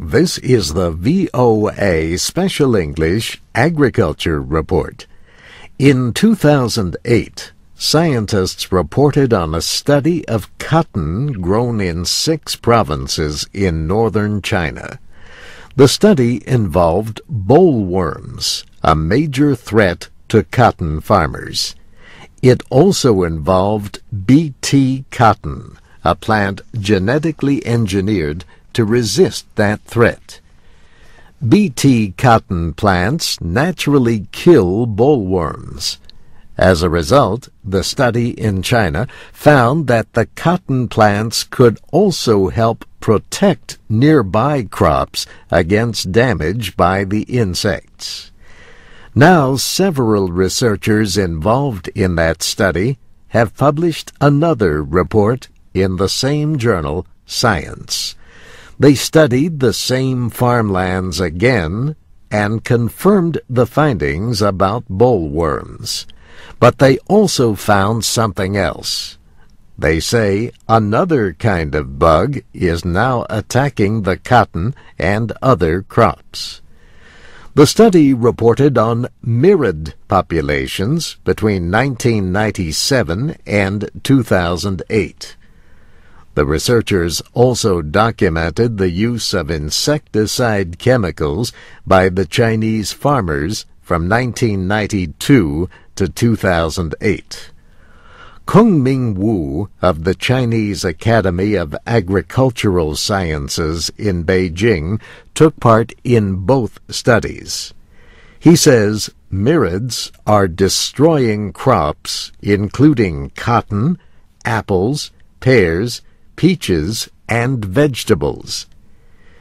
This is the VOA Special English Agriculture Report. In 2008, scientists reported on a study of cotton grown in six provinces in northern China. The study involved bollworms, a major threat to cotton farmers. It also involved BT cotton, a plant genetically engineered to resist that threat. Bt cotton plants naturally kill bollworms. As a result, the study in China found that the cotton plants could also help protect nearby crops against damage by the insects. Now, several researchers involved in that study have published another report in the same journal, Science. They studied the same farmlands again and confirmed the findings about bollworms. But they also found something else. They say another kind of bug is now attacking the cotton and other crops. The study reported on myriad populations between 1997 and 2008. The researchers also documented the use of insecticide chemicals by the Chinese farmers from 1992 to 2008. Kung Ming Wu of the Chinese Academy of Agricultural Sciences in Beijing took part in both studies. He says mirids are destroying crops including cotton, apples, pears, peaches, and vegetables.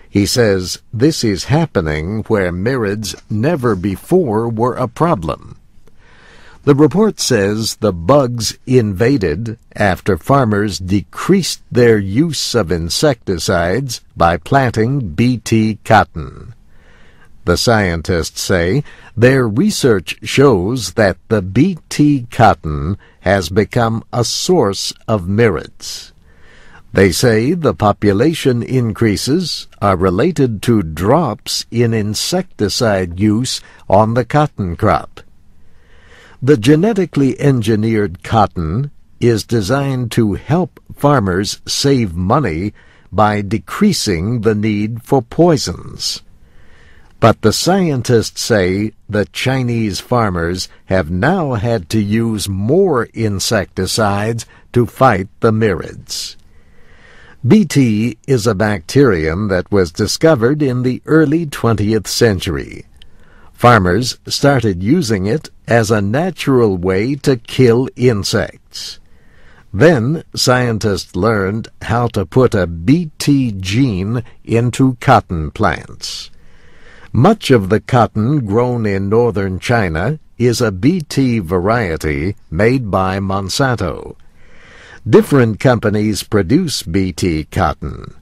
He says this is happening where mirids never before were a problem. The report says the bugs invaded after farmers decreased their use of insecticides by planting BT cotton. The scientists say their research shows that the BT cotton has become a source of mirids. They say the population increases are related to drops in insecticide use on the cotton crop. The genetically engineered cotton is designed to help farmers save money by decreasing the need for poisons. But the scientists say the Chinese farmers have now had to use more insecticides to fight the mirids. Bt is a bacterium that was discovered in the early 20th century. Farmers started using it as a natural way to kill insects. Then scientists learned how to put a Bt gene into cotton plants. Much of the cotton grown in northern China is a Bt variety made by Monsanto. Different companies produce BT cotton.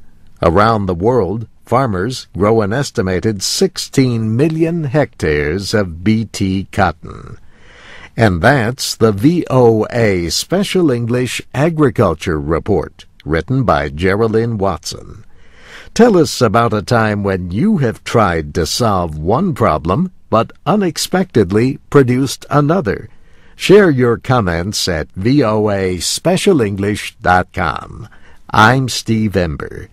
Around the world, farmers grow an estimated 16 million hectares of BT cotton. And that's the VOA Special English Agriculture Report, written by Geraldine Watson. Tell us about a time when you have tried to solve one problem but unexpectedly produced another. Share your comments at voaspecialenglish.com. I'm Steve Ember.